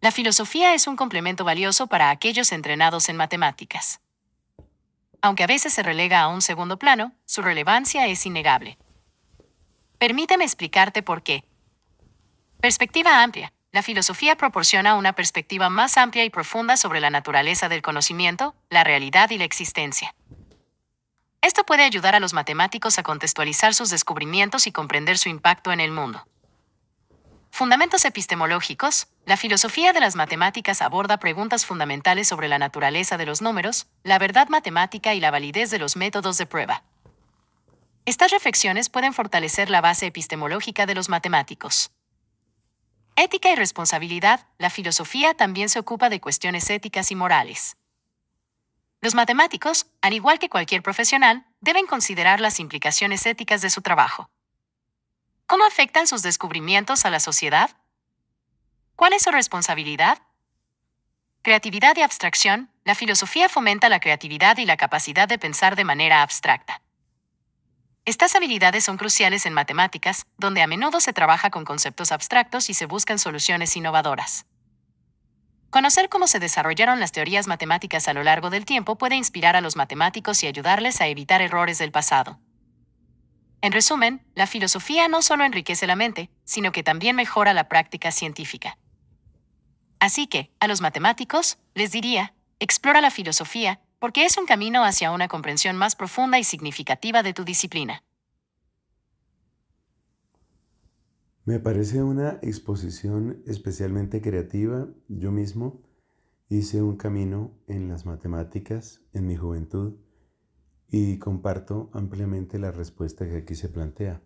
La filosofía es un complemento valioso para aquellos entrenados en matemáticas. Aunque a veces se relega a un segundo plano, su relevancia es innegable. Permíteme explicarte por qué. Perspectiva amplia. La filosofía proporciona una perspectiva más amplia y profunda sobre la naturaleza del conocimiento, la realidad y la existencia. Esto puede ayudar a los matemáticos a contextualizar sus descubrimientos y comprender su impacto en el mundo. Fundamentos epistemológicos. La filosofía de las matemáticas aborda preguntas fundamentales sobre la naturaleza de los números, la verdad matemática y la validez de los métodos de prueba. Estas reflexiones pueden fortalecer la base epistemológica de los matemáticos. Ética y responsabilidad, la filosofía también se ocupa de cuestiones éticas y morales. Los matemáticos, al igual que cualquier profesional, deben considerar las implicaciones éticas de su trabajo. ¿Cómo afectan sus descubrimientos a la sociedad? ¿Cuál es su responsabilidad? Creatividad y abstracción. La filosofía fomenta la creatividad y la capacidad de pensar de manera abstracta. Estas habilidades son cruciales en matemáticas, donde a menudo se trabaja con conceptos abstractos y se buscan soluciones innovadoras. Conocer cómo se desarrollaron las teorías matemáticas a lo largo del tiempo puede inspirar a los matemáticos y ayudarles a evitar errores del pasado. En resumen, la filosofía no solo enriquece la mente, sino que también mejora la práctica científica. Así que, a los matemáticos, les diría, explora la filosofía, porque es un camino hacia una comprensión más profunda y significativa de tu disciplina. Me parece una exposición especialmente creativa. Yo mismo hice un camino en las matemáticas en mi juventud y comparto ampliamente la respuesta que aquí se plantea.